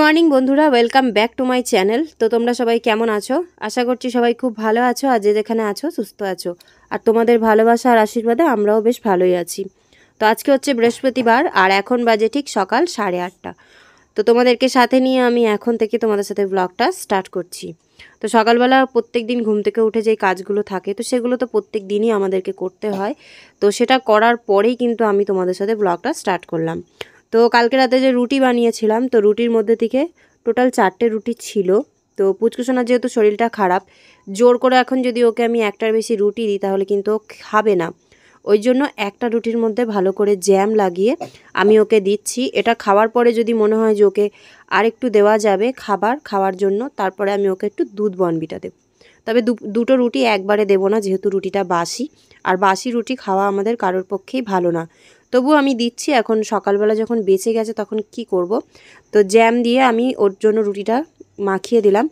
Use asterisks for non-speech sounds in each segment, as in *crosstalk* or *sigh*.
Morning বন্ধুরা welcome back to my channel তো তোমরা সবাই কেমন আছো আশা করছি সবাই খুব ভালো আছো আর যে যেখানে আছো সুস্থ আছো আর তোমাদের ভালোবাসা আর আশীর্বাদে আমরাও বেশ ভালোই আছি তো আজকে হচ্ছে বৃহস্পতিবার আর এখন বাজে ঠিক সকাল সাড়ে আটটা তো তোমাদেরকে সাথে নিয়ে আমি এখন থেকে তোমাদের সাথে ব্লগটা স্টার্ট করছি তো সকালবেলা প্রত্যেক দিন ঘুম থেকে উঠে যে কাজগুলো থাকে তো সেগুলো তো প্রত্যেক দিনই আমাদেরকে করতে হয় তো সেটা করার পরেই কিন্তু আমি তোমাদের সাথে ব্লগটা স্টার্ট করলাম তো কালকে রাতে যে রুটি বানিয়েছিলাম তো রুটির মধ্যে থেকে টোটাল চারটে রুটি ছিল তো পুচকুসোনার যেহেতু শরীরটা খারাপ জোর করে এখন যদি ওকে আমি একটার বেশি রুটি দিই তাহলে কিন্তু খাবে না ওই জন্য একটা রুটির মধ্যে ভালো করে জ্যাম লাগিয়ে আমি ওকে দিচ্ছি এটা খাওয়ার পরে যদি মনে হয় যে ওকে আর একটু দেওয়া যাবে খাবার খাওয়ার জন্য তারপরে আমি ওকে একটু দুধ বনবিটা দেব তবে দুটো রুটি একবারে দেবো না যেহেতু রুটিটা বাসি আর বাসি রুটি খাওয়া আমাদের কারোর পক্ষেই ভালো না তবু আমি দিচ্ছি এখন সকালবেলা যখন বেঁচে গেছে তখন কি করব। তো জ্যাম দিয়ে আমি ওর জন্য রুটিটা মাখিয়ে দিলাম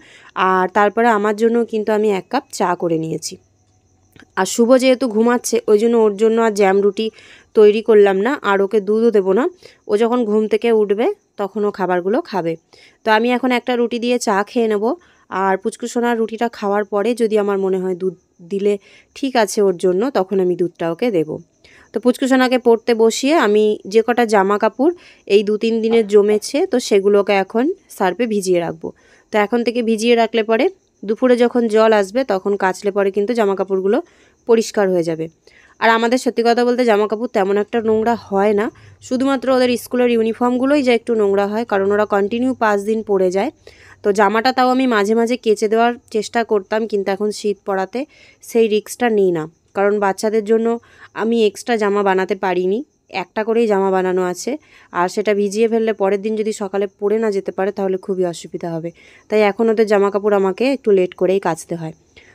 আর তারপরে আমার জন্য কিন্তু আমি এক কাপ চা করে নিয়েছি আর শুভ যেহেতু ঘুমাচ্ছে ওই জন্য ওর জন্য আর জ্যাম রুটি তৈরি করলাম না আর ওকে দুধও দেবো না ও যখন ঘুম থেকে উঠবে তখন ও খাবারগুলো খাবে তো আমি এখন একটা রুটি দিয়ে চা খেয়ে নেব আর পুচকুসোনার রুটিটা খাওয়ার পরে যদি আমার মনে হয় দুধ দিলে ঠিক আছে ওর জন্য তখন আমি দুধটা ওকে দেবো তো পুচকুসোনাকে পড়তে বসিয়ে আমি যে কটা জামা কাপড় এই দু তিন দিনের জমেছে তো সেগুলোকে এখন সার্পে ভিজিয়ে রাখবো তো এখন থেকে ভিজিয়ে রাখলে পরে দুপুরে যখন জল আসবে তখন কাচলে পরে কিন্তু জামা কাপড়গুলো পরিষ্কার হয়ে যাবে আর আমাদের সত্যি কথা বলতে জামা কাপড় তেমন একটা নোংরা হয় না শুধুমাত্র ওদের স্কুলের ইউনিফর্মগুলোই যা একটু নোংরা হয় কারণ ওরা কন্টিনিউ পাঁচ দিন পরে যায় তো জামাটা তাও আমি মাঝে মাঝে কেচে দেওয়ার চেষ্টা করতাম কিন্তু এখন শীত পড়াতে সেই রিক্সটা নিই না কারণ বাচ্চাদের জন্য আমি এক্সট্রা জামা বানাতে পারিনি একটা করেই জামা বানানো আছে আর সেটা ভিজিয়ে ফেললে পরের দিন যদি সকালে পরে না যেতে পারে তাহলে খুবই অসুবিধা হবে তাই এখন ওদের জামা কাপড় আমাকে একটু লেট করেই কাচতে হয়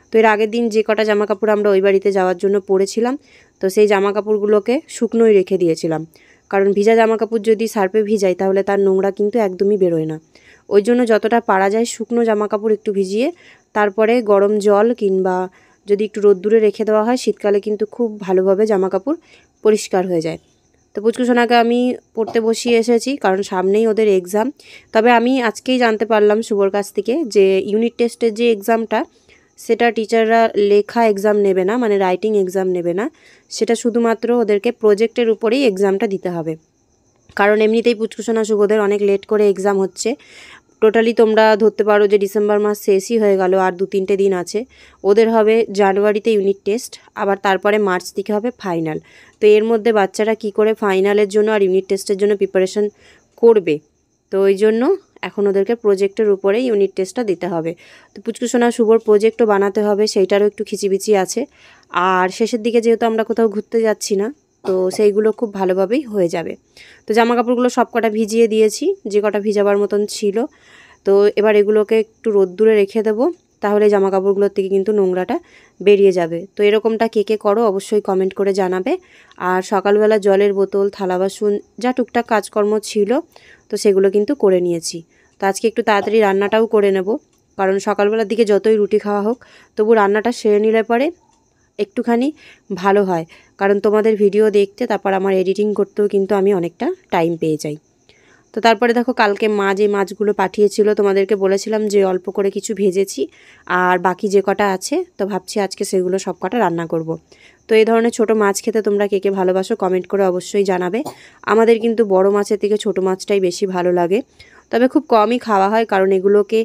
তো এর আগের দিন যে কটা জামা কাপড় আমরা ওই বাড়িতে যাওয়ার জন্য পরেছিলাম তো সেই জামা কাপড়গুলোকে শুকনোই রেখে দিয়েছিলাম কারণ ভিজা জামা কাপড় যদি সার্পে ভিজাই তাহলে তার নোংরা কিন্তু একদমই বেরোয় না ওই জন্য যতটা পারা যায় শুকনো জামা কাপড় একটু ভিজিয়ে তারপরে গরম জল কিংবা যদি একটু রোদ্দুরে রেখে দেওয়া হয় শীতকালে কিন্তু খুব ভালোভাবে জামা কাপড় পরিষ্কার হয়ে যায় তো পুচকু সোনাকে আমি পড়তে বসিয়ে এসেছি কারণ সামনেই ওদের এক্সাম তবে আমি আজকেই জানতে পারলাম শুভর কাছ থেকে যে ইউনিট টেস্টের যে এক্সামটা সেটা টিচাররা লেখা এক্সাম নেবে না মানে রাইটিং এক্সাম নেবে না সেটা শুধুমাত্র ওদেরকে প্রজেক্টের উপরেই এক্সামটা দিতে হবে কারণ এমনিতেই পুচকুসোনা শুভদের অনেক লেট করে এক্সাম হচ্ছে টোটালি তোমরা ধরতে পারো যে ডিসেম্বর মাস শেষই হয়ে গেল আর দু তিনটে দিন আছে ওদের হবে জানুয়ারিতে ইউনিট টেস্ট আবার তারপরে মার্চ থেকে হবে ফাইনাল তো এর মধ্যে বাচ্চারা কি করে ফাইনালের জন্য আর ইউনিট টেস্টের জন্য প্রিপারেশন করবে তো ওই জন্য এখন ওদেরকে প্রোজেক্টের উপরে ইউনিট টেস্টটা দিতে হবে তো পুচকুসোনা শুভর প্রজেক্টও বানাতে হবে সেইটারও একটু খিচিবিচি আছে আর শেষের দিকে যেহেতু আমরা কোথাও ঘুরতে যাচ্ছি না তো সেইগুলো খুব ভালোভাবেই হয়ে যাবে তো জামা কাপড়গুলো সব কটা ভিজিয়ে দিয়েছি যে কটা ভিজাবার মতন ছিল তো এবার এগুলোকে একটু রোদ্দুরে রেখে দেবো তাহলে জামা কাপড়গুলোর থেকে কিন্তু নোংরাটা বেরিয়ে যাবে তো এরকমটা কে কে করো অবশ্যই কমেন্ট করে জানাবে আর সকালবেলা জলের বোতল থালা বাসন যা টুকটাক কাজকর্ম ছিল তো সেগুলো কিন্তু করে নিয়েছি তো আজকে একটু তাড়াতাড়ি রান্নাটাও করে নেব কারণ সকালবেলার দিকে যতই রুটি খাওয়া হোক তবু রান্নাটা সেরে নিলে পরে একটুখানি ভালো হয় কারণ তোমাদের ভিডিও দেখতে তারপর আমার এডিটিং করতেও কিন্তু আমি অনেকটা টাইম পেয়ে যাই তো তারপরে দেখো কালকে মা যে মাছগুলো পাঠিয়েছিল তোমাদেরকে বলেছিলাম যে অল্প করে কিছু ভেজেছি আর বাকি যে কটা আছে তো ভাবছি আজকে সেগুলো সব কটা রান্না করব। তো এই ধরনের ছোট মাছ খেতে তোমরা কে কে ভালোবাসো কমেন্ট করে অবশ্যই জানাবে আমাদের কিন্তু বড় মাছের থেকে ছোট মাছটাই বেশি ভালো লাগে তবে খুব কমই খাওয়া হয় কারণ এগুলোকে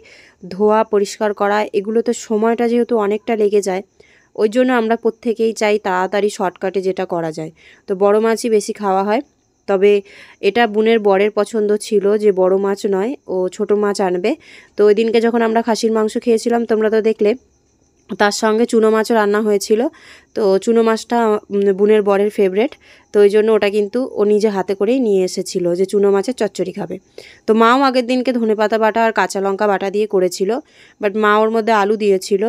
ধোয়া পরিষ্কার করা এগুলোতে সময়টা যেহেতু অনেকটা লেগে যায় ওই জন্য আমরা প্রত্যেকেই চাই তাড়াতাড়ি শর্টকাটে যেটা করা যায় তো বড় মাছই বেশি খাওয়া হয় তবে এটা বুনের বরের পছন্দ ছিল যে বড় মাছ নয় ও ছোট মাছ আনবে তো ওই দিনকে যখন আমরা খাসির মাংস খেয়েছিলাম তোমরা তো দেখলে তার সঙ্গে চুনো মাছও রান্না হয়েছিল তো চুনো মাছটা বুনের বরের ফেভারেট তো ওই জন্য ওটা কিন্তু ও নিজে হাতে করেই নিয়ে এসেছিল যে চুনো মাছের চচ্চড়ি খাবে তো মাও আগের দিনকে ধনেপাতা বাটা আর কাঁচা লঙ্কা বাটা দিয়ে করেছিল বাট মা ওর মধ্যে আলু দিয়েছিল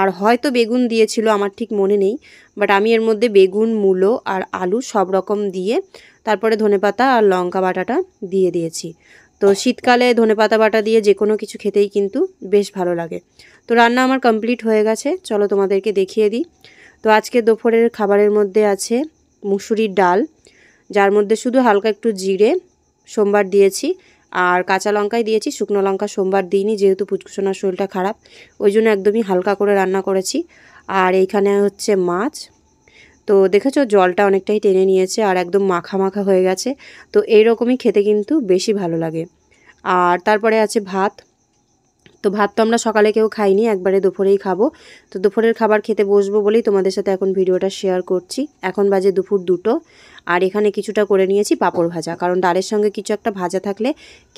আর হয়তো বেগুন দিয়েছিল আমার ঠিক মনে নেই বাট আমি এর মধ্যে বেগুন মূলো আর আলু সব রকম দিয়ে তারপরে ধনেপাতা আর লঙ্কা বাটাটা দিয়ে দিয়েছি তো শীতকালে ধনেপাতা বাটা দিয়ে যে কোনো কিছু খেতেই কিন্তু বেশ ভালো লাগে তো রান্না আমার কমপ্লিট হয়ে গেছে চলো তোমাদেরকে দেখিয়ে দিই তো আজকে দুপুরের খাবারের মধ্যে আছে মুসুরির ডাল যার মধ্যে শুধু হালকা একটু জিরে সোমবার দিয়েছি আর কাঁচা লঙ্কাই দিয়েছি শুকনো লঙ্কা সোমবার দিইনি যেহেতু পুচকুসোনার শরীরটা খারাপ ওই জন্য একদমই হালকা করে রান্না করেছি আর এইখানে হচ্ছে মাছ তো দেখেছো জলটা অনেকটাই টেনে নিয়েছে আর একদম মাখা মাখা হয়ে গেছে তো এইরকমই খেতে কিন্তু বেশি ভালো লাগে আর তারপরে আছে ভাত তো ভাত তো আমরা সকালে কেউ খাইনি একবারে দুপুরেই খাবো তো দুপুরের খাবার খেতে বসবো বলেই তোমাদের সাথে এখন ভিডিওটা শেয়ার করছি এখন বাজে দুপুর দুটো আর এখানে কিছুটা করে নিয়েছি পাঁপড় ভাজা কারণ ডালের সঙ্গে কিছু একটা ভাজা থাকলে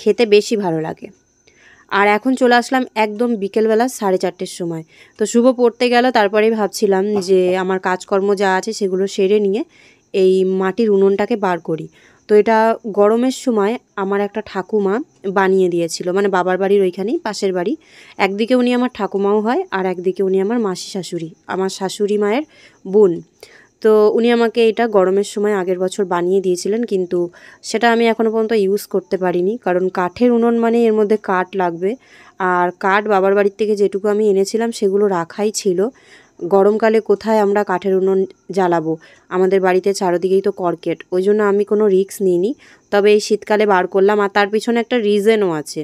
খেতে বেশি ভালো লাগে আর এখন চলে আসলাম একদম বিকেলবেলা সাড়ে চারটের সময় তো শুভ পড়তে গেল তারপরেই ভাবছিলাম যে আমার কাজকর্ম যা আছে সেগুলো সেরে নিয়ে এই মাটির উনুনটাকে বার করি তো এটা গরমের সময় আমার একটা ঠাকুমা বানিয়ে দিয়েছিল মানে বাবার বাড়ির ওইখানেই পাশের বাড়ি একদিকে উনি আমার ঠাকুমাও হয় আর একদিকে উনি আমার মাসি শাশুড়ি আমার শাশুড়ি মায়ের বোন তো উনি আমাকে এটা গরমের সময় আগের বছর বানিয়ে দিয়েছিলেন কিন্তু সেটা আমি এখনও পর্যন্ত ইউজ করতে পারিনি কারণ কাঠের উনুন মানে এর মধ্যে কাঠ লাগবে আর কাঠ বাবার বাড়ির থেকে যেটুকু আমি এনেছিলাম সেগুলো রাখাই ছিল গরমকালে কোথায় আমরা কাঠের উনুন জ্বালাবো আমাদের বাড়িতে চারোদিকেই তো কর্কেট ওই জন্য আমি কোনো রিস্ক নিইনি তবে এই শীতকালে বার করলাম আর তার পিছনে একটা রিজনও আছে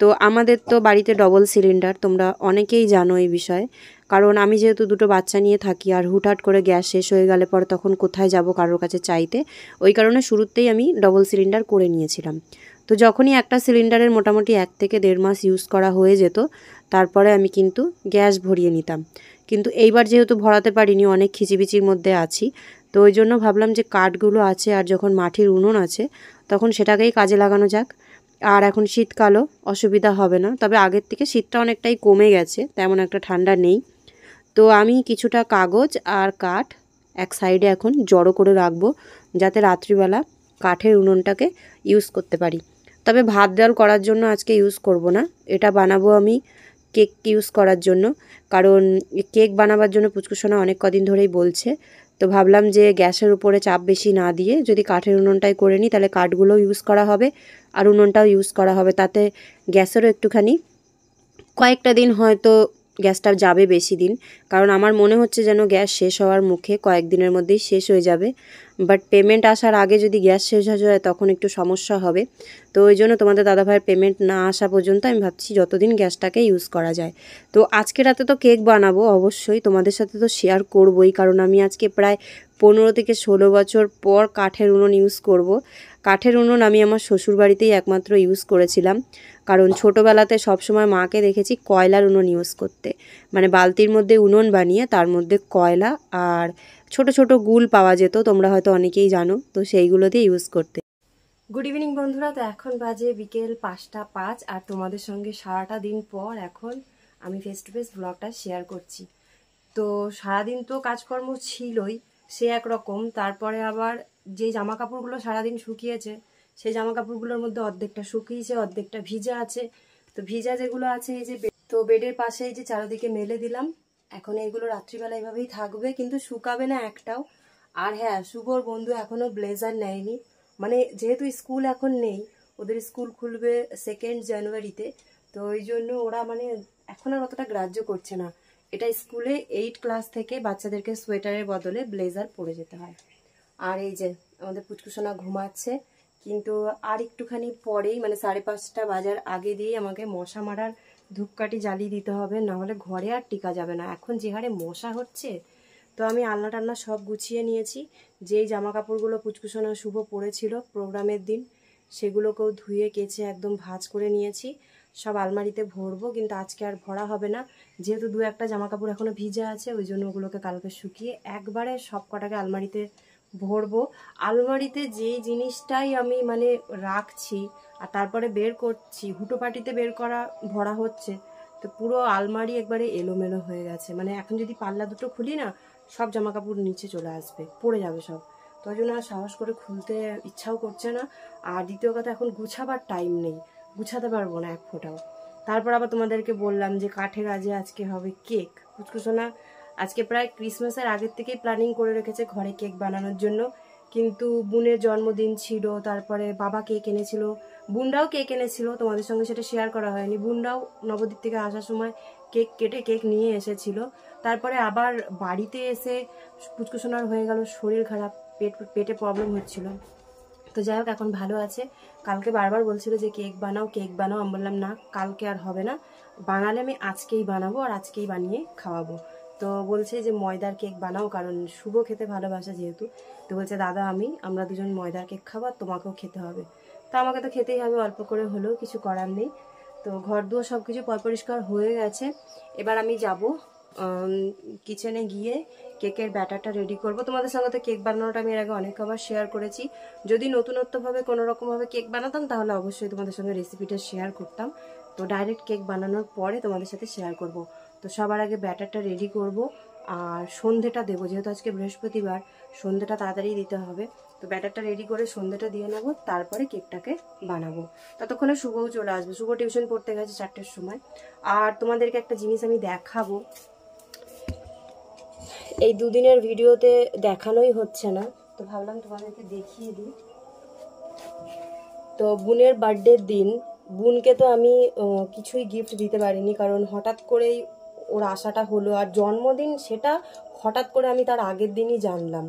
তো আমাদের তো বাড়িতে ডবল সিলিন্ডার তোমরা অনেকেই জানো এই বিষয়ে কারণ আমি যেহেতু দুটো বাচ্চা নিয়ে থাকি আর হুটহাট করে গ্যাস শেষ হয়ে গেলে পর তখন কোথায় যাব কারোর কাছে চাইতে ওই কারণে শুরুতেই আমি ডবল সিলিন্ডার করে নিয়েছিলাম তো যখনই একটা সিলিন্ডারের মোটামুটি এক থেকে দেড় মাস ইউজ করা হয়ে যেত তারপরে আমি কিন্তু গ্যাস ভরিয়ে নিতাম কিন্তু এইবার যেহেতু ভরাতে পারিনি অনেক খিচিবিচির মধ্যে আছি তো ওই জন্য ভাবলাম যে কাঠগুলো আছে আর যখন মাটির উনুন আছে তখন সেটাকেই কাজে লাগানো যাক আর এখন শীতকালও অসুবিধা হবে না তবে আগের থেকে শীতটা অনেকটাই কমে গেছে তেমন একটা ঠান্ডা নেই তো আমি কিছুটা কাগজ আর কাঠ এক সাইডে এখন জড়ো করে রাখবো যাতে রাত্রিবেলা কাঠের উনুনটাকে ইউজ করতে পারি তবে ভাত ডাল করার জন্য আজকে ইউজ করব না এটা বানাবো আমি কেক ইউজ করার জন্য কারণ কেক বানাবার জন্য পুচকুসোনা অনেক কদিন ধরেই বলছে তো ভাবলাম যে গ্যাসের উপরে চাপ বেশি না দিয়ে যদি কাঠের উনুনটাই করে নিই তাহলে কাঠগুলোও ইউজ করা হবে আর উনুনটাও ইউজ করা হবে তাতে গ্যাসেরও একটুখানি কয়েকটা দিন হয়তো গ্যাসটা যাবে বেশি দিন কারণ আমার মনে হচ্ছে যেন গ্যাস শেষ হওয়ার মুখে কয়েকদিনের মধ্যেই শেষ হয়ে যাবে বাট পেমেন্ট আসার আগে যদি গ্যাস শেষ হয়ে যায় তখন একটু সমস্যা হবে তো ওই জন্য তোমাদের দাদাভাইয়ের পেমেন্ট না আসা পর্যন্ত আমি ভাবছি যতদিন গ্যাসটাকে ইউজ করা যায় তো আজকে রাতে তো কেক বানাবো অবশ্যই তোমাদের সাথে তো শেয়ার করবোই কারণ আমি আজকে প্রায় পনেরো থেকে ষোলো বছর পর কাঠের উনুন ইউজ করব। কাঠের উনুন আমি আমার শ্বশুরবাড়িতেই একমাত্র ইউজ করেছিলাম কারণ ছোটোবেলাতে সবসময় মাকে দেখেছি কয়লার উনুন ইউজ করতে মানে বালতির মধ্যে উনুন বানিয়ে তার মধ্যে কয়লা আর ছোট ছোট গুল পাওয়া যেত তোমরা হয়তো অনেকেই জানো তো সেইগুলো দিয়ে ইউজ করতে গুড ইভিনিং বন্ধুরা তো এখন বাজে বিকেল পাঁচটা পাঁচ আর তোমাদের সঙ্গে সারাটা দিন পর এখন আমি ফেস টু ফেস ব্লগটা শেয়ার করছি তো সারাদিন তো কাজকর্ম ছিলই সে একরকম তারপরে আবার যে জামা কাপড়গুলো সারাদিন শুকিয়েছে সেই জামা কাপড়গুলোর মধ্যে অর্ধেকটা শুকিয়েছে অর্ধেকটা ভিজা আছে তো ভিজা যেগুলো আছে এই যে তো বেডের পাশে এই যে চারদিকে মেলে দিলাম এখন এইগুলো রাত্রিবেলা এইভাবেই থাকবে কিন্তু শুকাবে না একটাও আর হ্যাঁ শুভর বন্ধু এখনও ব্লেজার নেয়নি মানে যেহেতু স্কুল এখন নেই ওদের স্কুল খুলবে সেকেন্ড জানুয়ারিতে তো ওই জন্য ওরা মানে এখন আর অতটা গ্রাহ্য করছে না এটা স্কুলে এইট ক্লাস থেকে বাচ্চাদেরকে সোয়েটারের বদলে ব্লেজার পরে যেতে হয় আর এই যে আমাদের পুচকুসোনা ঘুমাচ্ছে কিন্তু আর একটুখানি পরেই মানে সাড়ে পাঁচটা বাজার আগে দিয়েই আমাকে মশা মারার ধূপকাঠি জ্বালিয়ে দিতে হবে নাহলে ঘরে আর টিকা যাবে না এখন যে হারে মশা হচ্ছে তো আমি আলনা টান্না সব গুছিয়ে নিয়েছি যেই জামা কাপড়গুলো পুচকুসোনা শুভ পরেছিল প্রোগ্রামের দিন সেগুলোকেও ধুয়ে কেচে একদম ভাজ করে নিয়েছি সব আলমারিতে ভরবো কিন্তু আজকে আর ভরা হবে না যেহেতু দু একটা জামা কাপড় এখনও ভিজে আছে ওই জন্য ওগুলোকে কালকে শুকিয়ে একবারে সব কটাকে আলমারিতে ভরবো আলমারিতে যেই জিনিসটাই আমি মানে রাখছি আর তারপরে বের করছি হুটোপাটিতে বের করা ভরা হচ্ছে তো পুরো আলমারি একবারে এলোমেলো হয়ে গেছে মানে এখন যদি পাল্লা দুটো খুলি না সব জামা কাপড় নিচে চলে আসবে পড়ে যাবে সব তার জন্য আর সাহস করে খুলতে ইচ্ছাও করছে না আর দ্বিতীয় কথা এখন গুছাবার টাইম নেই গুছাতে পারবো না এক ফোঁটাও তারপর আবার তোমাদেরকে বললাম যে কাঠের আজে আজকে হবে কেক না আজকে প্রায় ক্রিসমাসের আগের থেকেই প্ল্যানিং করে রেখেছে ঘরে কেক বানানোর জন্য কিন্তু বোনের জন্মদিন ছিল তারপরে বাবা কেক কেনেছিল বোনরাও কেক এনেছিল তোমাদের সঙ্গে সেটা শেয়ার করা হয়নি বোনরাও নবদ্বীপ থেকে আসার সময় কেক কেটে কেক নিয়ে এসেছিল তারপরে আবার বাড়িতে এসে পুচকুসোনার হয়ে গেল শরীর খারাপ পেট পেটে প্রবলেম হচ্ছিল তো যাই হোক এখন ভালো আছে কালকে বারবার বলছিল যে কেক বানাও কেক বানাও আমি বললাম না কালকে আর হবে না বানালে আমি আজকেই বানাবো আর আজকেই বানিয়ে খাওয়াবো তো বলছে যে ময়দার কেক বানাও কারণ শুভ খেতে ভালোবাসে যেহেতু তো বলছে দাদা আমি আমরা দুজন ময়দার কেক খাবার তোমাকেও খেতে হবে তো আমাকে তো খেতেই হবে অল্প করে হলেও কিছু করার নেই তো ঘর দুয়ার সব কিছু পরিষ্কার হয়ে গেছে এবার আমি যাব কিচেনে গিয়ে কেকের ব্যাটারটা রেডি করব তোমাদের সঙ্গে তো কেক বানানোটা আমি এর আগে অনেক খাবার শেয়ার করেছি যদি নতুনত্বভাবে কোনো রকমভাবে কেক বানাতাম তাহলে অবশ্যই তোমাদের সঙ্গে রেসিপিটা শেয়ার করতাম তো ডাইরেক্ট কেক বানানোর পরে তোমাদের সাথে শেয়ার করব তো সবার আগে ব্যাটারটা রেডি করব আর সন্ধেটা দেবো যেহেতু আজকে বৃহস্পতিবার সন্ধেটা তাড়াতাড়ি দিতে হবে তো ব্যাটারটা রেডি করে সন্ধেটা দিয়ে নেবো তারপরে কেকটাকে বানাবো ততক্ষণে শুভও চলে আসবে শুভ টিউশন পড়তে গেছে চারটের সময় আর তোমাদেরকে একটা জিনিস আমি দেখাবো এই দুদিনের ভিডিওতে দেখানোই হচ্ছে না তো ভাবলাম তোমাদেরকে দেখিয়ে দিই তো বোনের বার্থডের দিন বোনকে তো আমি কিছুই গিফট দিতে পারিনি কারণ হঠাৎ করেই ওর আশাটা হলো আর জন্মদিন সেটা হঠাৎ করে আমি তার আগের দিনই জানলাম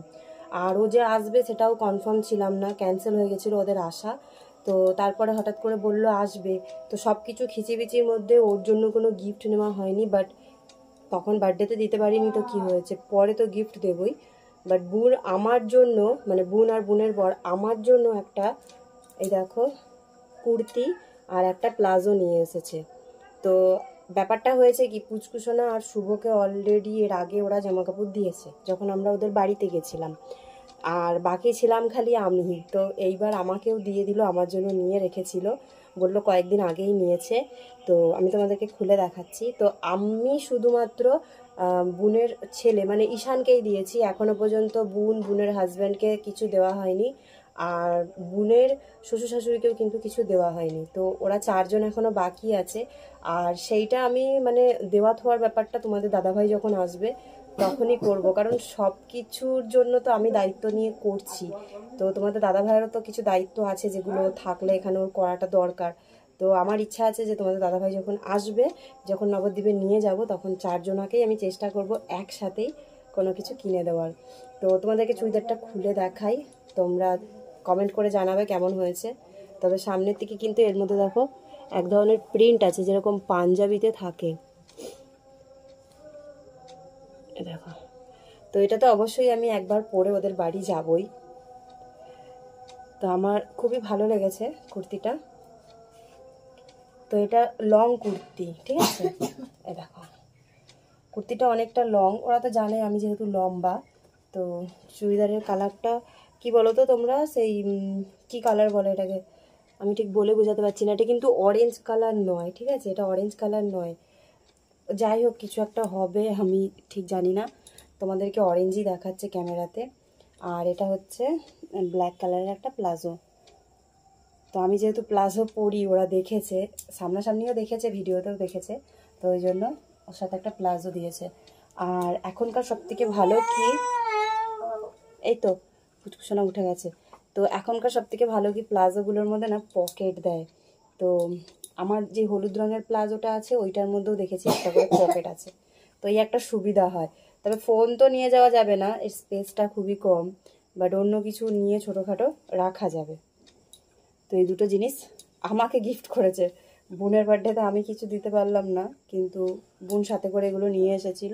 আরও যে আসবে সেটাও কনফার্ম ছিলাম না ক্যান্সেল হয়ে গেছিলো ওদের আশা তো তারপরে হঠাৎ করে বলল আসবে তো সব কিছু খিচিবিচির মধ্যে ওর জন্য কোনো গিফট নেওয়া হয়নি বাট তখন বার্থডেতে দিতে পারিনি তো কি হয়েছে পরে তো গিফট দেবই বাট বোন আমার জন্য মানে বোন আর বোনের পর আমার জন্য একটা এই দেখো কুর্তি আর একটা প্লাজো নিয়ে এসেছে তো ব্যাপারটা হয়েছে কি পুচকুসোনা আর শুভকে অলরেডি এর আগে ওরা জামা কাপড় দিয়েছে যখন আমরা ওদের বাড়িতে গেছিলাম আর বাকি ছিলাম খালি আমি তো এইবার আমাকেও দিয়ে দিল আমার জন্য নিয়ে রেখেছিল বললো কয়েকদিন আগেই নিয়েছে তো আমি তোমাদেরকে খুলে দেখাচ্ছি তো আমি শুধুমাত্র বোনের ছেলে মানে ঈশানকেই দিয়েছি এখনও পর্যন্ত বোন বোনের হাজব্যান্ডকে কিছু দেওয়া হয়নি আর বোনের শ্বশুর শাশুড়িকেও কিন্তু কিছু দেওয়া হয়নি তো ওরা চারজন এখনও বাকি আছে আর সেইটা আমি মানে দেওয়া থোয়ার ব্যাপারটা তোমাদের দাদাভাই যখন আসবে তখনই করব কারণ সব কিছুর জন্য তো আমি দায়িত্ব নিয়ে করছি তো তোমাদের দাদাভাইয়েরও তো কিছু দায়িত্ব আছে যেগুলো থাকলে এখানে ওর করাটা দরকার তো আমার ইচ্ছা আছে যে তোমাদের দাদাভাই যখন আসবে যখন নবদ্বীপে নিয়ে যাব তখন চারজনাকেই আমি চেষ্টা করব একসাথেই কোনো কিছু কিনে দেওয়ার তো তোমাদেরকে চুড়িদারটা খুলে দেখাই তোমরা কমেন্ট করে জানাবে কেমন হয়েছে তবে সামনের থেকে কিন্তু এর মধ্যে দেখো এক ধরনের প্রিন্ট আছে যেরকম পাঞ্জাবিতে থাকে দেখো তো এটা তো অবশ্যই আমি একবার পরে ওদের বাড়ি যাবই তো আমার খুবই ভালো লেগেছে কুর্তিটা তো এটা লং কুর্তি ঠিক আছে এ দেখো কুর্তিটা অনেকটা লং ওরা তো জানে আমি যেহেতু লম্বা তো চুড়িদারের কালারটা কি বলো তো তোমরা সেই কি কালার বলো এটাকে আমি ঠিক বলে বোঝাতে পারছি না এটা কিন্তু অরেঞ্জ কালার নয় ঠিক আছে এটা অরেঞ্জ কালার নয় যাই হোক কিছু একটা হবে আমি ঠিক জানি না তোমাদেরকে অরেঞ্জই দেখাচ্ছে ক্যামেরাতে আর এটা হচ্ছে ব্ল্যাক কালারের একটা প্লাজো তো আমি যেহেতু প্লাজো পরি ওরা দেখেছে সামনাসামনিও দেখেছে ভিডিওতেও দেখেছে তো ওই জন্য ওর সাথে একটা প্লাজো দিয়েছে আর এখনকার সবথেকে ভালো কি এই তো কুচকুচোনা উঠে গেছে তো এখনকার সবথেকে ভালো কি প্লাজোগুলোর মধ্যে না পকেট দেয় তো আমার যে হলুদ রঙের প্লাজোটা আছে ওইটার মধ্যেও দেখেছি একটা করে পকেট আছে তো এই একটা সুবিধা হয় তবে ফোন তো নিয়ে যাওয়া যাবে না এর স্পেসটা খুবই কম বাট অন্য কিছু নিয়ে ছোটোখাটো রাখা যাবে তো এই দুটো জিনিস আমাকে গিফট করেছে বোনের বার্থডেতে আমি কিছু দিতে পারলাম না কিন্তু বোন সাথে করে এগুলো নিয়ে এসেছিল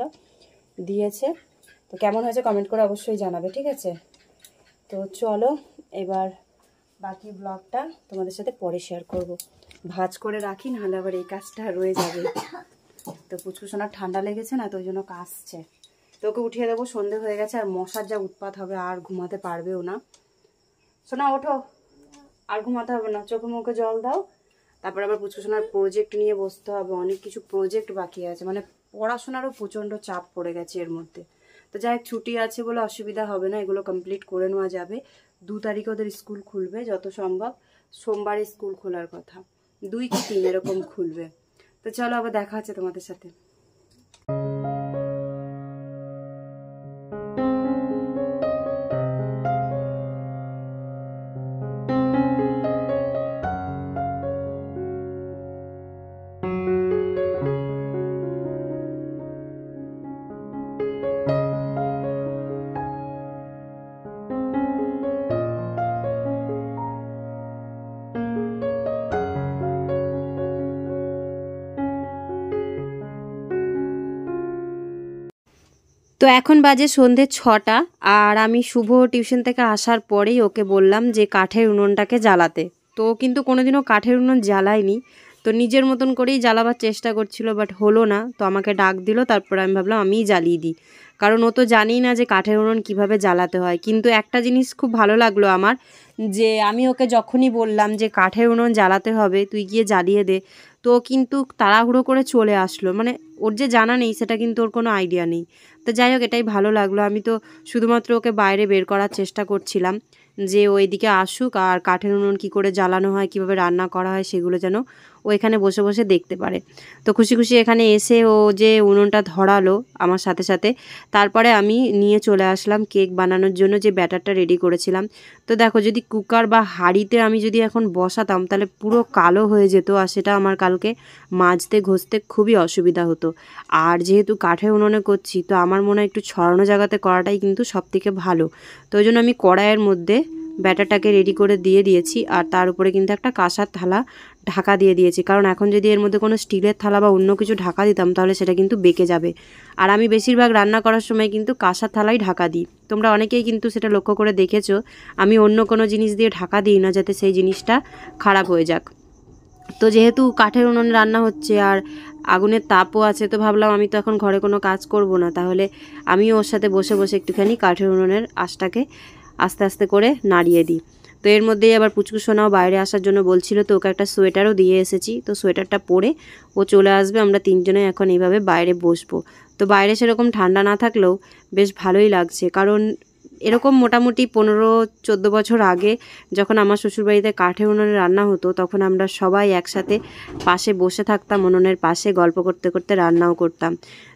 দিয়েছে তো কেমন হয়েছে কমেন্ট করে অবশ্যই জানাবে ঠিক আছে তো চলো এবার বাকি ব্লগটা তোমাদের সাথে পরে শেয়ার করব। ভাজ করে রাখি নাহলে আবার এই কাজটা রয়ে যাবে তো পুচকু সোনার ঠান্ডা লেগেছে না তো ওই জন্য কাশছে তো ওকে উঠিয়ে দেবো সন্ধে হয়ে গেছে আর মশার যা উৎপাত হবে আর ঘুমাতে পারবেও না সোনা ওঠো আর ঘুমাতে হবে না চোখে মুখে জল দাও তারপর আবার পুচকু সোনার প্রজেক্ট নিয়ে বসতে হবে অনেক কিছু প্রজেক্ট বাকি আছে মানে পড়াশোনারও প্রচণ্ড চাপ পড়ে গেছে এর মধ্যে তো যাই ছুটি আছে বলে অসুবিধা হবে না এগুলো কমপ্লিট করে নেওয়া যাবে দু তারিখ ওদের স্কুল খুলবে যত সম্ভব সোমবার স্কুল খোলার কথা দুই কি তিন এরকম খুলবে তো চলো আবার দেখা হচ্ছে তোমাদের সাথে তো এখন বাজে সন্ধে ছটা আর আমি শুভ টিউশন থেকে আসার পরেই ওকে বললাম যে কাঠের উনুনটাকে জ্বালাতে তো কিন্তু কোনোদিনও কাঠের উনুন জ্বালায়নি তো নিজের মতন করেই জ্বালাবার চেষ্টা করছিল বাট হলো না তো আমাকে ডাক দিল তারপর আমি ভাবলাম আমিই জ্বালিয়ে দিই কারণ ও তো জানেই না যে কাঠের উনুন কীভাবে জ্বালাতে হয় কিন্তু একটা জিনিস খুব ভালো লাগলো আমার যে আমি ওকে যখনই বললাম যে কাঠের উনুন জ্বালাতে হবে তুই গিয়ে জ্বালিয়ে দে তো কিন্তু তাড়াহুড়ো করে চলে আসলো মানে ওর যে জানা নেই সেটা কিন্তু ওর কোনো আইডিয়া নেই তো যাই হোক এটাই ভালো লাগলো আমি তো শুধুমাত্র ওকে বাইরে বের করার চেষ্টা করছিলাম যে ওইদিকে আসুক আর কাঠের উনুন কী করে জ্বালানো হয় কীভাবে রান্না করা হয় সেগুলো যেন ও এখানে বসে বসে দেখতে পারে তো খুশি খুশি এখানে এসে ও যে উনুনটা ধরালো আমার সাথে সাথে তারপরে আমি নিয়ে চলে আসলাম কেক বানানোর জন্য যে ব্যাটারটা রেডি করেছিলাম তো দেখো যদি কুকার বা হাঁড়িতে আমি যদি এখন বসাতাম তাহলে পুরো কালো হয়ে যেত আর সেটা আমার কালকে মাজতে ঘষতে খুবই অসুবিধা হতো আর যেহেতু কাঠে উনুনে করছি তো আমার মনে হয় একটু ছড়ানো জায়গাতে করাটাই কিন্তু সবথেকে ভালো তো ওই জন্য আমি কড়াইয়ের মধ্যে ব্যাটারটাকে রেডি করে দিয়ে দিয়েছি আর তার উপরে কিন্তু একটা কাঁসার থালা ঢাকা দিয়ে দিয়েছি কারণ এখন যদি এর মধ্যে কোনো স্টিলের থালা বা অন্য কিছু ঢাকা দিতাম তাহলে সেটা কিন্তু বেঁকে যাবে আর আমি বেশিরভাগ রান্না করার সময় কিন্তু কাঁসার থালাই ঢাকা দিই তোমরা অনেকেই কিন্তু সেটা লক্ষ্য করে দেখেছো আমি অন্য কোনো জিনিস দিয়ে ঢাকা দিই না যাতে সেই জিনিসটা খারাপ হয়ে যাক তো যেহেতু কাঠের উনুনে রান্না হচ্ছে আর আগুনের তাপও আছে তো ভাবলাম আমি তো এখন ঘরে কোনো কাজ করব না তাহলে আমিও ওর সাথে বসে বসে একটুখানি কাঠের উনুনের আশটাকে আস্তে আস্তে করে নাড়িয়ে দিই তো এর মধ্যেই আবার পুচকু সোনাও বাইরে আসার জন্য বলছিল তো ওকে একটা সোয়েটারও দিয়ে এসেছি তো সোয়েটারটা পরে ও চলে আসবে আমরা তিনজনে এখন এইভাবে বাইরে বসবো তো বাইরে সেরকম ঠান্ডা না থাকলেও বেশ ভালোই লাগছে কারণ এরকম মোটামুটি পনেরো চোদ্দো বছর আগে যখন আমার শ্বশুরবাড়িতে কাঠে উনুনে রান্না হতো তখন আমরা সবাই একসাথে পাশে বসে থাকতাম উনুনের পাশে গল্প করতে করতে রান্নাও করতাম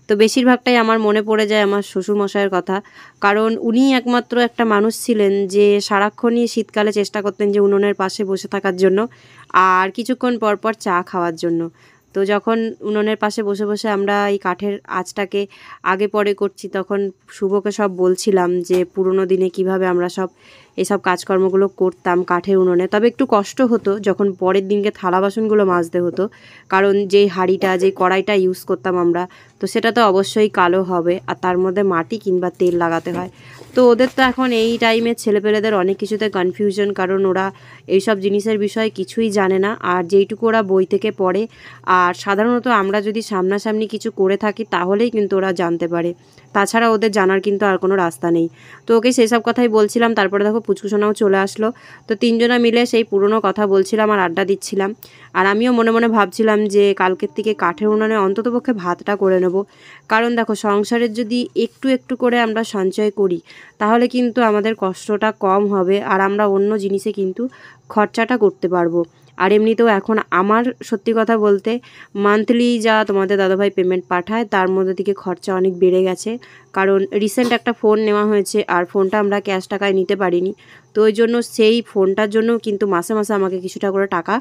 তো বেশিরভাগটাই আমার মনে পড়ে যায় আমার শ্বশুরমশাইয়ের কথা কারণ উনি একমাত্র একটা মানুষ ছিলেন যে সারাক্ষণই শীতকালে চেষ্টা করতেন যে উনুনের পাশে বসে থাকার জন্য আর কিছুক্ষণ পরপর চা খাওয়ার জন্য তো যখন উনুনের পাশে বসে বসে আমরা এই কাঠের আঁচটাকে আগে পরে করছি তখন শুভকে সব বলছিলাম যে পুরনো দিনে কিভাবে আমরা সব এসব কাজকর্মগুলো করতাম কাঠের উনুনে তবে একটু কষ্ট হতো যখন পরের দিনকে থালা বাসনগুলো মাজতে হতো কারণ যে হাঁড়িটা যে কড়াইটা ইউজ করতাম আমরা তো সেটা তো অবশ্যই কালো হবে আর তার মধ্যে মাটি কিংবা তেল লাগাতে হয় তো ওদের তো এখন এই টাইমে ছেলেপেলেদের অনেক কিছুতে কনফিউশন কারণ ওরা এইসব জিনিসের বিষয়ে কিছুই জানে না আর যেইটুকু ওরা বই থেকে পড়ে আর সাধারণত আমরা যদি সামনাসামনি কিছু করে থাকি তাহলেই কিন্তু ওরা জানতে পারে তাছাড়া ওদের জানার কিন্তু আর কোনো রাস্তা নেই তো ওকে সেই সব কথাই বলছিলাম তারপরে দেখো পুচকুসোনাও চলে আসলো তো তিনজনা মিলে সেই পুরনো কথা বলছিলাম আর আড্ডা দিচ্ছিলাম আর আমিও মনে মনে ভাবছিলাম যে কালকের থেকে কাঠের উনানে অন্ততপক্ষে ভাতটা করে নেব কারণ দেখো সংসারের যদি একটু একটু করে আমরা সঞ্চয় করি তাহলে কিন্তু আমাদের কষ্টটা কম হবে আর আমরা অন্য জিনিসে কিন্তু খরচাটা করতে পারবো আর এমনিতেও এখন আমার সত্যি কথা বলতে মান্থলি যা তোমাদের দাদাভাই পেমেন্ট পাঠায় তার মধ্যে থেকে খরচা অনেক বেড়ে গেছে কারণ রিসেন্ট একটা ফোন নেওয়া হয়েছে আর ফোনটা আমরা ক্যাশ টাকায় নিতে পারিনি তো ওই জন্য সেই ফোনটার জন্য কিন্তু মাসে মাসে আমাকে কিছুটা করে টাকা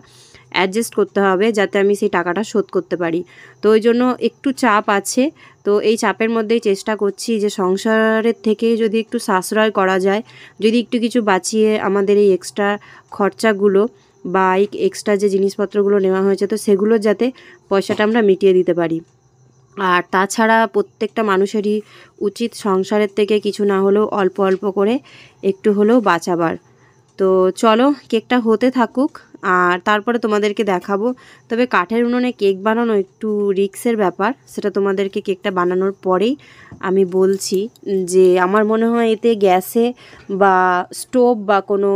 অ্যাডজাস্ট করতে হবে যাতে আমি সেই টাকাটা শোধ করতে পারি তো ওই জন্য একটু চাপ আছে তো এই চাপের মধ্যেই চেষ্টা করছি যে সংসারের থেকে যদি একটু সাশ্রয় করা যায় যদি একটু কিছু বাঁচিয়ে আমাদের এই এক্সট্রা খরচাগুলো বাইক এক্সট্রা যে জিনিসপত্রগুলো নেওয়া হয়েছে তো সেগুলো যাতে পয়সাটা আমরা মিটিয়ে দিতে পারি আর তাছাড়া প্রত্যেকটা মানুষেরই উচিত সংসারের থেকে কিছু না হলেও অল্প অল্প করে একটু হলেও বাঁচাবার তো চলো কেকটা হতে থাকুক আর তারপরে তোমাদেরকে দেখাবো তবে কাঠের উনুনে কেক বানানো একটু রিক্সের ব্যাপার সেটা তোমাদেরকে কেকটা বানানোর পরেই আমি বলছি যে আমার মনে হয় এতে গ্যাসে বা স্টোভ বা কোনো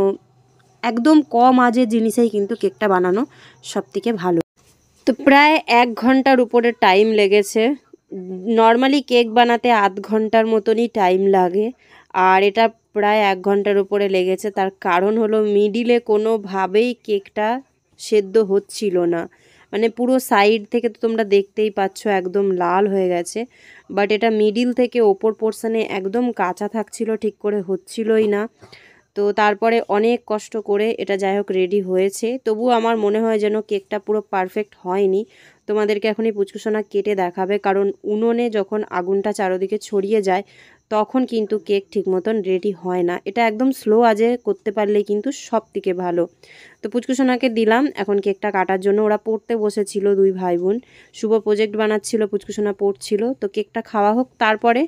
একদম কম আজের জিনিসেই কিন্তু কেকটা বানানো সবথেকে ভালো তো প্রায় এক ঘন্টার উপরে টাইম লেগেছে নর্মালি কেক বানাতে আধ ঘন্টার মতনই টাইম লাগে আর এটা প্রায় এক ঘন্টার উপরে লেগেছে তার কারণ হলো মিডিলে কোনোভাবেই কেকটা সেদ্ধ হচ্ছিল না মানে পুরো সাইড থেকে তো তোমরা দেখতেই পাচ্ছ একদম লাল হয়ে গেছে বাট এটা মিডিল থেকে ওপর পোর্শনে একদম কাঁচা থাকছিল ঠিক করে হচ্ছিলই না তো তারপরে অনেক কষ্ট করে এটা যাই হোক রেডি হয়েছে তবু আমার মনে হয় যেন কেকটা পুরো পারফেক্ট হয়নি তোমাদেরকে এখন এই পুচকুসোনা কেটে দেখাবে কারণ উনুনে যখন আগুনটা চারোদিকে ছড়িয়ে যায় তখন কিন্তু কেক ঠিক মতন রেডি হয় না এটা একদম স্লো আজে করতে পারলে কিন্তু সব থেকে ভালো তো পুচকুসোনাকে দিলাম এখন কেকটা কাটার জন্য ওরা পড়তে বসেছিল দুই ভাই বোন শুভ প্রজেক্ট বানাচ্ছিল পুচকুসোনা পড়ছিল তো কেকটা খাওয়া হোক তারপরে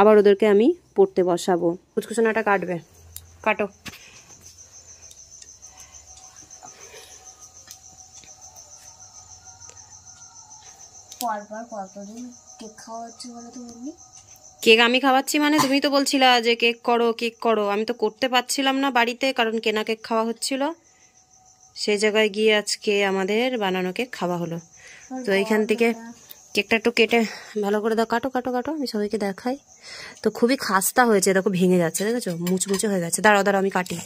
আবার ওদেরকে আমি পড়তে বসাবো পুচকুসোনাটা কাটবে কাটো কেক আমি খাওয়াচ্ছি মানে তুমি তো বলছিলা যে কেক করো কেক করো আমি তো করতে পারছিলাম না বাড়িতে কারণ কেনা কেক খাওয়া হচ্ছিল সেই জায়গায় গিয়ে আজকে আমাদের বানানো কেক খাওয়া হলো তো এইখান থেকে কেকটা একটু কেটে ভালো করে দাও কাটো কাটো কাটো আমি সবাইকে দেখাই তো খুবই খাস্তা হয়েছে দেখো ভেঙে যাচ্ছে দেখেছো মুচমুচে হয়ে গেছে দাঁড়াও দাঁড়াও আমি কাটি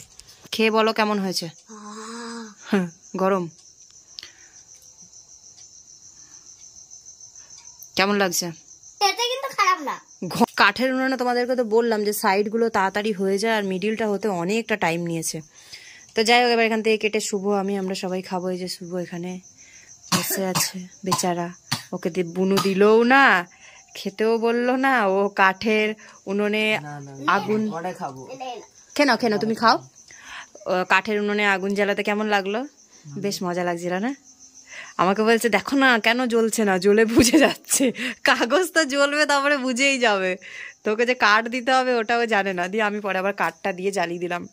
খেয়ে বলো কেমন হয়েছে গরম কেমন লাগছে কাঠের উনুনে তোমাদেরকে তো বললাম যে সাইডগুলো তাড়াতাড়ি হয়ে যায় আর মিডিলটা হতে অনেকটা টাইম নিয়েছে তো যাই হোক এবার এখান থেকে কেটে শুভ আমি আমরা সবাই খাবো এই যে শুভ এখানে বসে আছে বেচারা ওকে দিয়ে বুনু দিলও না খেতেও বললো না ও কাঠের উনুনে আগুন খেন খেন তুমি খাও কাঠের উনুনে আগুন জ্বালাতে কেমন লাগলো বেশ মজা লাগছিল না আমাকে বলছে দেখো না কেন জ্বলছে না জ্বলে বুঝে যাচ্ছে কাগজ তো জ্বলবে তারপরে বুঝেই যাবে তোকে যে কাঠ দিতে হবে ওটাও জানে না দিয়ে আমি পরে আবার কাঠটা দিয়ে জ্বালিয়ে দিলাম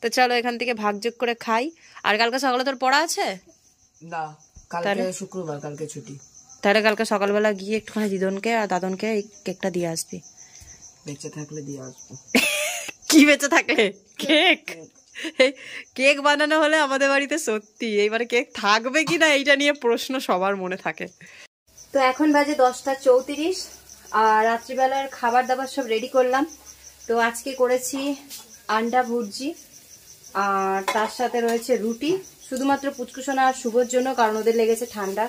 তো চলো এখান থেকে ভাগযোগ করে খাই আর কালকে সকালে তোর পড়া আছে না কালকে শুক্রবার কালকে ছুটি তাহলে কালকে সকালবেলা গিয়ে একটুখানি দিদনকে আর দাদনকে এই কেকটা দিয়ে আসবি বেঁচে থাকলে দিয়ে আসবো *laughs* কি বেঁচে থাকলে কেক কেক বানানো হলে আমাদের বাড়িতে সত্যি এইবারে কেক থাকবে কি না এইটা নিয়ে প্রশ্ন সবার মনে থাকে তো এখন বাজে দশটা চৌত্রিশ আর রাত্রিবেলার খাবার দাবার সব রেডি করলাম তো আজকে করেছি আন্ডা ভুর্জি আর তার সাথে রয়েছে রুটি শুধুমাত্র পুচকুসোনা আর শুভর জন্য কারণ ওদের লেগেছে ঠান্ডা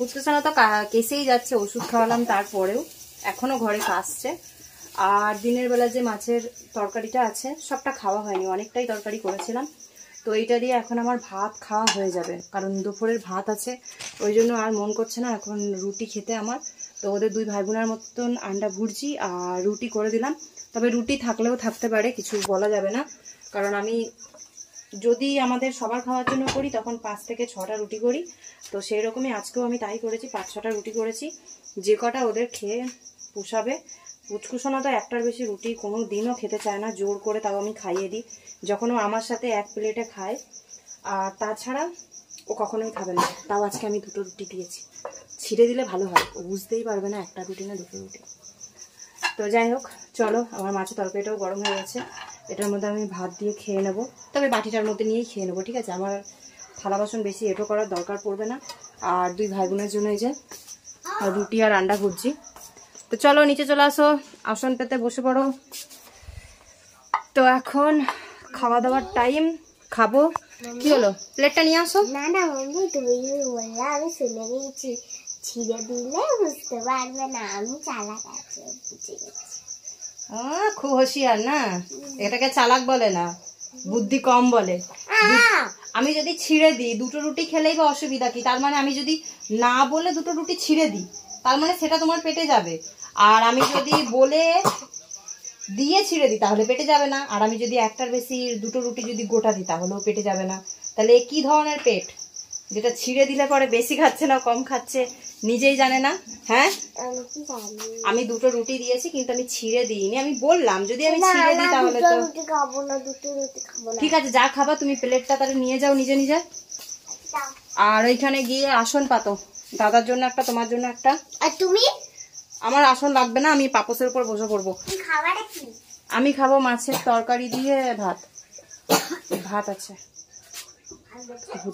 ফুচকুসানা তো কেসেই যাচ্ছে ওষুধ খাওয়ালাম তারপরেও এখনও ঘরে কাশছে আর দিনের বেলা যে মাছের তরকারিটা আছে সবটা খাওয়া হয়নি অনেকটাই তরকারি করেছিলাম তো এইটা দিয়ে এখন আমার ভাত খাওয়া হয়ে যাবে কারণ দুপুরের ভাত আছে ওই জন্য আর মন করছে না এখন রুটি খেতে আমার তো ওদের দুই ভাই বোনের মতন আন্ডা ভুরজি আর রুটি করে দিলাম তবে রুটি থাকলেও থাকতে পারে কিছু বলা যাবে না কারণ আমি যদি আমাদের সবার খাওয়ার জন্য করি তখন পাঁচ থেকে ছটা রুটি করি তো সেই রকমই আজকেও আমি তাই করেছি পাঁচ ছটা রুটি করেছি যে কটা ওদের খেয়ে পোষাবে পুচকুসোনা তো একটার বেশি রুটি কোনো দিনও খেতে চায় না জোর করে তাও আমি খাইয়ে দিই যখনও আমার সাথে এক প্লেটে খায় আর তাছাড়া ও কখনোই খাবে না তাও আজকে আমি দুটো রুটি দিয়েছি ছিঁড়ে দিলে ভালো হয় ও বুঝতেই পারবে না একটা রুটি না দুটো রুটি তো যাই হোক চলো আমার মাছের তরকারিটাও গরম হয়ে গেছে এটার মধ্যে আমি ভাত দিয়ে খেয়ে নেব তবে বাটিটার মধ্যে নিয়েই খেয়ে নেবো ঠিক আছে আমার থালা বাসন বেশি এটো করার দরকার পড়বে না আর দুই ভাই বোনের জন্য এই যে রুটি আর আন্ডা ভুজি তো চলো নিচে চলে আসো আসন পেতে বসে পড়ো তো এখন খাওয়া দাওয়ার টাইম খাবো কি হলো প্লেটটা নিয়ে আসো না না মম্মি তুমি বললে আমি শুনে দিলে বুঝতে পারবে না আমি গেছি খুব হুঁশিয়ার না এটাকে চালাক বলে না বুদ্ধি কম বলে আমি যদি ছিঁড়ে দিই দুটো রুটি খেলেই বা অসুবিধা কি তার মানে আমি যদি না বলে দুটো রুটি ছিঁড়ে দিই তার মানে সেটা তোমার পেটে যাবে আর আমি যদি বলে দিয়ে ছিঁড়ে দিই তাহলে পেটে যাবে না আর আমি যদি একটার বেশি দুটো রুটি যদি গোটা দিই তাহলেও পেটে যাবে না তাহলে কি ধরনের পেট যেটা ছিঁড়ে দিলে পরে বেশি খাচ্ছে না কম খাচ্ছে নিজেই জানে না হ্যাঁ আমি দুটো রুটি দিয়েছি কিন্তু আমি ছিঁড়ে দিইনি আমি বললাম যদি আমি ছিঁড়ে দিই তাহলে ঠিক আছে যা খাবা তুমি প্লেটটা তাহলে নিয়ে যাও নিজে নিজে আর ওইখানে গিয়ে আসন পাতো দাদার জন্য একটা তোমার জন্য একটা আর তুমি আমার আসন লাগবে না আমি পাপসের উপর বসে পড়বো আমি খাবো মাছের তরকারি দিয়ে ভাত ভাত আছে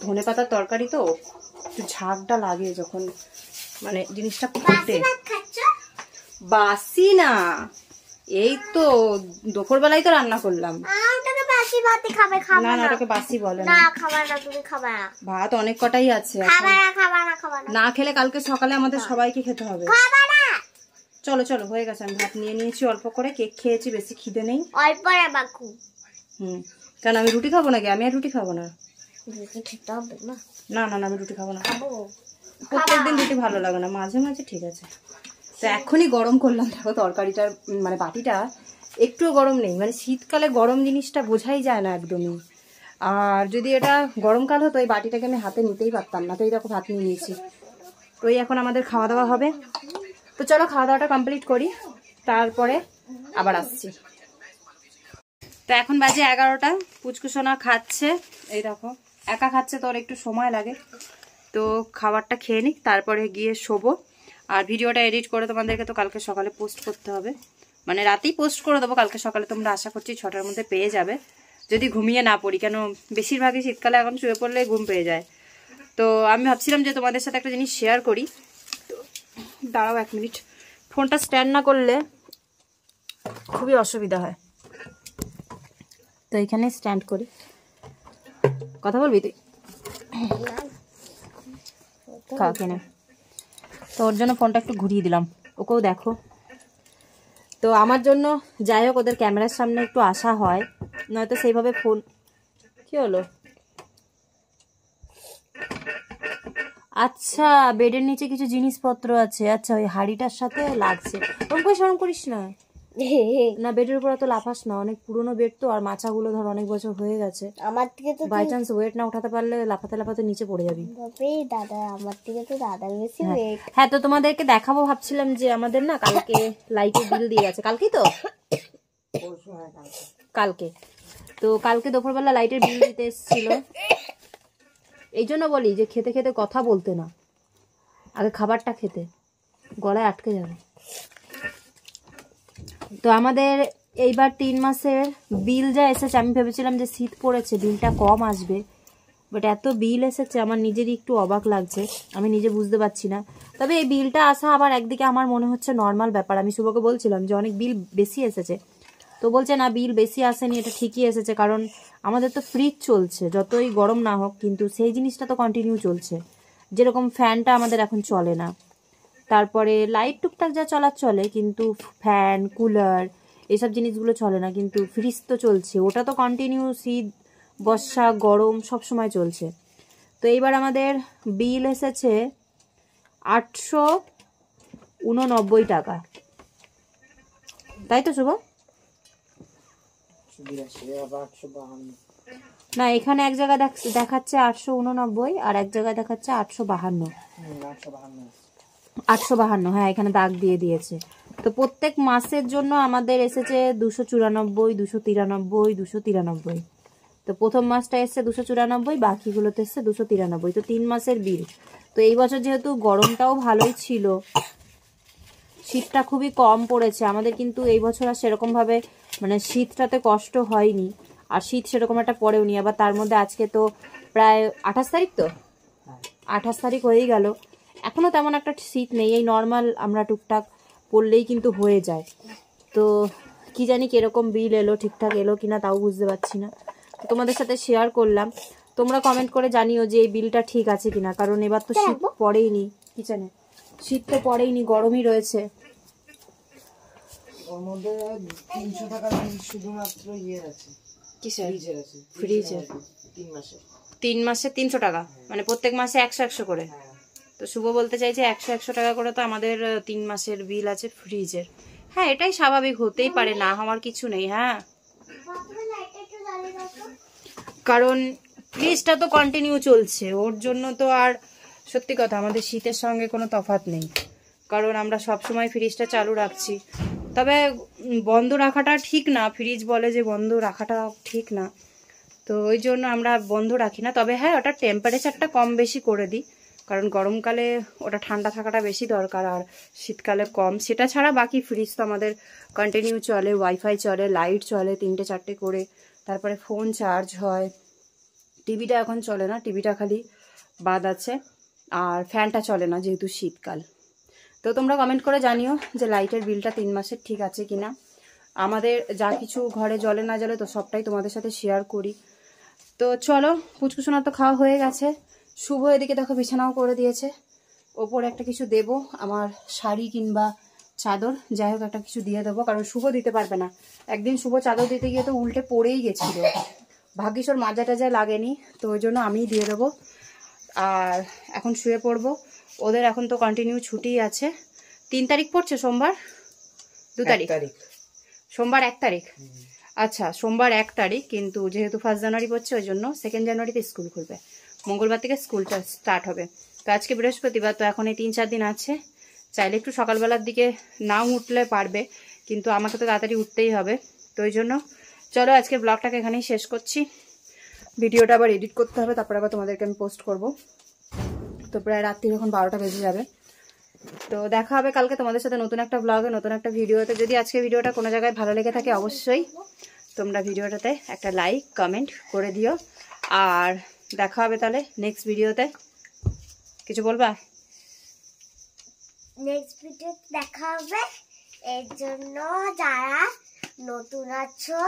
ধনে পাতার তরকারি তো একটু ঝাঁকটা লাগে যখন মানে জিনিসটা ফুটে বাসি না এই তো দুপুরবেলায় তো রান্না করলাম ভাত অনেক কটাই আছে না খেলে কালকে সকালে আমাদের সবাইকে খেতে হবে চলো চলো হয়ে গেছে আমি ভাত নিয়ে নিয়েছি অল্প করে কেক খেয়েছি বেশি খিদে নেই অল্প না বাকু হুম কারণ আমি রুটি খাবো নাকি আমি আর রুটি খাবো না না না না আমি রুটি খাবো না প্রত্যেকদিন রুটি ভালো লাগে না মাঝে মাঝে ঠিক আছে তো এখনই গরম করলাম দেখো তরকারিটার মানে বাটিটা একটুও গরম নেই মানে শীতকালে গরম জিনিসটা বোঝাই যায় না একদমই আর যদি এটা গরমকাল হতো এই বাটিটাকে আমি হাতে নিতেই পারতাম না তো এই দেখো ভাত নিয়েছি তো এই এখন আমাদের খাওয়া দাওয়া হবে তো চলো খাওয়া দাওয়াটা কমপ্লিট করি তারপরে আবার আসছি তো এখন বাজে এগারোটা পুচকুসোনা খাচ্ছে এই দেখো একা খাচ্ছে তোর একটু সময় লাগে তো খাবারটা খেয়ে নিক তারপরে গিয়ে শোবো আর ভিডিওটা এডিট করে তোমাদেরকে তো কালকে সকালে পোস্ট করতে হবে মানে রাতেই পোস্ট করে দেবো কালকে সকালে তোমরা আশা করছি ছটার মধ্যে পেয়ে যাবে যদি ঘুমিয়ে না পড়ি কেন বেশিরভাগই শীতকালে এখন শুয়ে পড়লে ঘুম পেয়ে যায় তো আমি ভাবছিলাম যে তোমাদের সাথে একটা জিনিস শেয়ার করি তো দাঁড়াও এক মিনিট ফোনটা স্ট্যান্ড না করলে খুবই অসুবিধা হয় তো এখানে স্ট্যান্ড করি কথা বলবি তুই কাউকে না তো ওর জন্য ফোনটা একটু ঘুরিয়ে দিলাম ওকেও দেখো তো আমার জন্য যাই হোক ওদের ক্যামেরার সামনে একটু আসা হয় নয়তো সেইভাবে ফোন কি হলো আচ্ছা বেডের নিচে কিছু জিনিসপত্র আছে আচ্ছা ওই হাড়িটার সাথে লাগছে ওরকম করে স্মরণ করিস না *laughs* না বেডের উপর তো লাফাস না অনেক পুরনো বেড তো আর মাছাগুলো ধর অনেক বছর হয়ে গেছে আমার থেকে তো বাই চান্স ওয়েট না উঠাতে পারলে লাফাতে লাফাতে নিচে পড়ে যাবি দাদা আমার থেকে তো দাদার বেশি ওয়েট হ্যাঁ।, হ্যাঁ তো তোমাদেরকে দেখাবো ভাবছিলাম যে আমাদের না কালকে লাইটে বিল দিয়ে গেছে কালকে তো কালকে তো কালকে দুপুরবেলা লাইটের বিল দিতে এসেছিল এই জন্য বলি যে খেতে খেতে কথা বলতে না আগে খাবারটা খেতে গলায় আটকে যাবে তো আমাদের এইবার তিন মাসের বিল যা এসেছে আমি ভেবেছিলাম যে শীত পড়েছে বিলটা কম আসবে বাট এত বিল এসেছে আমার নিজেরই একটু অবাক লাগছে আমি নিজে বুঝতে পারছি না তবে এই বিলটা আসা আবার একদিকে আমার মনে হচ্ছে নর্মাল ব্যাপার আমি শুভকে বলছিলাম যে অনেক বিল বেশি এসেছে তো বলছে না বিল বেশি আসেনি এটা ঠিকই এসেছে কারণ আমাদের তো ফ্রিজ চলছে যতই গরম না হোক কিন্তু সেই জিনিসটা তো কন্টিনিউ চলছে যেরকম ফ্যানটা আমাদের এখন চলে না তারপরে লাইট টুকটাক যা চলার চলে কিন্তু ফ্যান কুলার এসব জিনিসগুলো চলে না কিন্তু ফ্রিজ তো চলছে ওটা তো কন্টিনিউ শীত বর্ষা গরম সব সময় চলছে তো এইবার আমাদের বিল এসেছে আটশো উননব্বই টাকা তাই তো শুভ না এখানে এক জায়গায় দেখাচ্ছে আটশো উননব্বই আর এক জায়গায় দেখাচ্ছে আটশো বাহান্ন আটশো বাহান্ন হ্যাঁ এখানে দাগ দিয়ে দিয়েছে তো প্রত্যেক মাসের জন্য আমাদের এসেছে দুশো চুরানব্বই দুশো তিরানব্বই দুশো তিরানব্বই তো প্রথম মাসটা এসছে দুশো চুরানব্বই বাকিগুলোতে এসছে দুশো তিরানব্বই তো তিন মাসের বিল তো এই বছর যেহেতু গরমটাও ভালোই ছিল শীতটা খুবই কম পড়েছে আমাদের কিন্তু এই বছর আর সেরকমভাবে মানে শীতটাতে কষ্ট হয়নি আর শীত সেরকম একটা পড়েও নি আবার তার মধ্যে আজকে তো প্রায় আঠাশ তারিখ তো আঠাশ তারিখ হয়েই গেল এখনও তেমন একটা শীত নেই এই নর্মাল আমরা টুকটাক পরলেই কিন্তু হয়ে যায় তো কি জানি কীরকম বিল এলো ঠিকঠাক এলো কিনা তাও বুঝতে পারছি না তোমাদের সাথে শেয়ার করলাম তোমরা কমেন্ট করে জানিও যে এই বিলটা ঠিক আছে কিনা কারণ এবার তো শীত পড়েইনি জানে শীত তো পড়েইনি গরমই রয়েছে ইয়ে তিন মাসে তিনশো টাকা হ্যাঁ। মানে প্রত্যেক মাসে একশো একশো করে হ্যাঁ। তো শুভ বলতে চাই যে একশো একশো টাকা করে তো আমাদের তিন মাসের বিল আছে ফ্রিজের হ্যাঁ এটাই স্বাভাবিক হতেই পারে না হওয়ার কিছু নেই হ্যাঁ কারণ ফ্রিজটা তো কন্টিনিউ চলছে ওর জন্য তো আর সত্যি কথা আমাদের শীতের সঙ্গে কোনো তফাত নেই কারণ আমরা সব সময় ফ্রিজটা চালু রাখছি তবে বন্ধ রাখাটা ঠিক না ফ্রিজ বলে যে বন্ধ রাখাটা ঠিক না তো ওই জন্য আমরা বন্ধ রাখি না তবে হ্যাঁ ওটা টেম্পারেচারটা কম বেশি করে দিই কারণ গরমকালে ওটা ঠান্ডা থাকাটা বেশি দরকার আর শীতকালে কম সেটা ছাড়া বাকি ফ্রিজ তো আমাদের কন্টিনিউ চলে ওয়াইফাই চলে লাইট চলে তিনটে চারটে করে তারপরে ফোন চার্জ হয় টিভিটা এখন চলে না টিভিটা খালি বাদ আছে আর ফ্যানটা চলে না যেহেতু শীতকাল তো তোমরা কমেন্ট করে জানিও যে লাইটের বিলটা তিন মাসের ঠিক আছে কিনা আমাদের যা কিছু ঘরে জলে না জলে তো সবটাই তোমাদের সাথে শেয়ার করি তো চলো পুচকুসোনা তো খাওয়া হয়ে গেছে শুভ এদিকে দেখো বিছানাও করে দিয়েছে ওপরে একটা কিছু দেব আমার শাড়ি কিংবা চাদর যাই হোক একটা কিছু দিয়ে দেবো কারণ শুভ দিতে পারবে না একদিন শুভ চাদর দিতে গিয়ে তো উল্টে পড়েই গেছিল ভাগ্যিস ওর মাজা টাজা লাগেনি তো ওই জন্য আমিই দিয়ে দেবো আর এখন শুয়ে পড়বো ওদের এখন তো কন্টিনিউ ছুটি আছে তিন তারিখ পড়ছে সোমবার দু তারিখ সোমবার এক তারিখ আচ্ছা সোমবার এক তারিখ কিন্তু যেহেতু ফার্স্ট জানুয়ারি পড়ছে ওই জন্য সেকেন্ড জানুয়ারিতে স্কুল খুলবে মঙ্গলবার থেকে স্কুলটা স্টার্ট হবে তো আজকে বৃহস্পতিবার তো এখন এই তিন চার দিন আছে চাইলে একটু সকালবেলার দিকে নাও উঠলে পারবে কিন্তু আমাকে তো তাড়াতাড়ি উঠতেই হবে তো ওই জন্য চলো আজকে ব্লগটাকে এখানেই শেষ করছি ভিডিওটা আবার এডিট করতে হবে তারপরে আবার তোমাদেরকে আমি পোস্ট করব তো প্রায় রাত্রি এখন বারোটা বেজে যাবে তো দেখা হবে কালকে তোমাদের সাথে নতুন একটা ব্লগে নতুন একটা ভিডিওতে যদি আজকে ভিডিওটা কোনো জায়গায় ভালো লেগে থাকে অবশ্যই তোমরা ভিডিওটাতে একটা লাইক কমেন্ট করে দিও আর দেখা হবে তাহলে নেক্সট ভিডিওতে কিছু বলবা নেক্সট ভিডিও দেখা হবে এর জন্য যারা নতুন আছো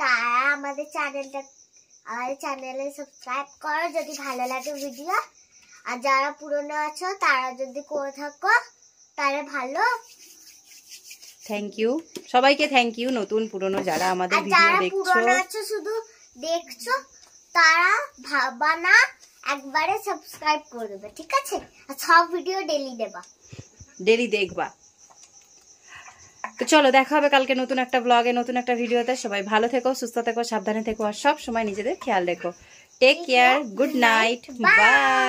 তারা আমাদের চ্যানেলটা আমাদের চ্যানেলে সাবস্ক্রাইব করো যদি ভালো লাগে ভিডিও আর যারা পুরনো আছো তারা যদি করে থাকো তাহলে ভালো থ্যাংক ইউ সবাইকে থ্যাংক ইউ নতুন পুরনো যারা আমাদের ভিডিও দেখছো শুধু দেখছো তারা ভাবা না একবারে সাবস্ক্রাইব করে দেবে ঠিক আছে আর সব ভিডিও ডেলি দেবা ডেলি দেখবা তো চলো দেখা হবে কালকে নতুন একটা ব্লগে নতুন একটা ভিডিওতে সবাই ভালো থেকো সুস্থ থেকো সাবধানে থেকো আর সব সময় নিজেদের খেয়াল রেখো take care good night by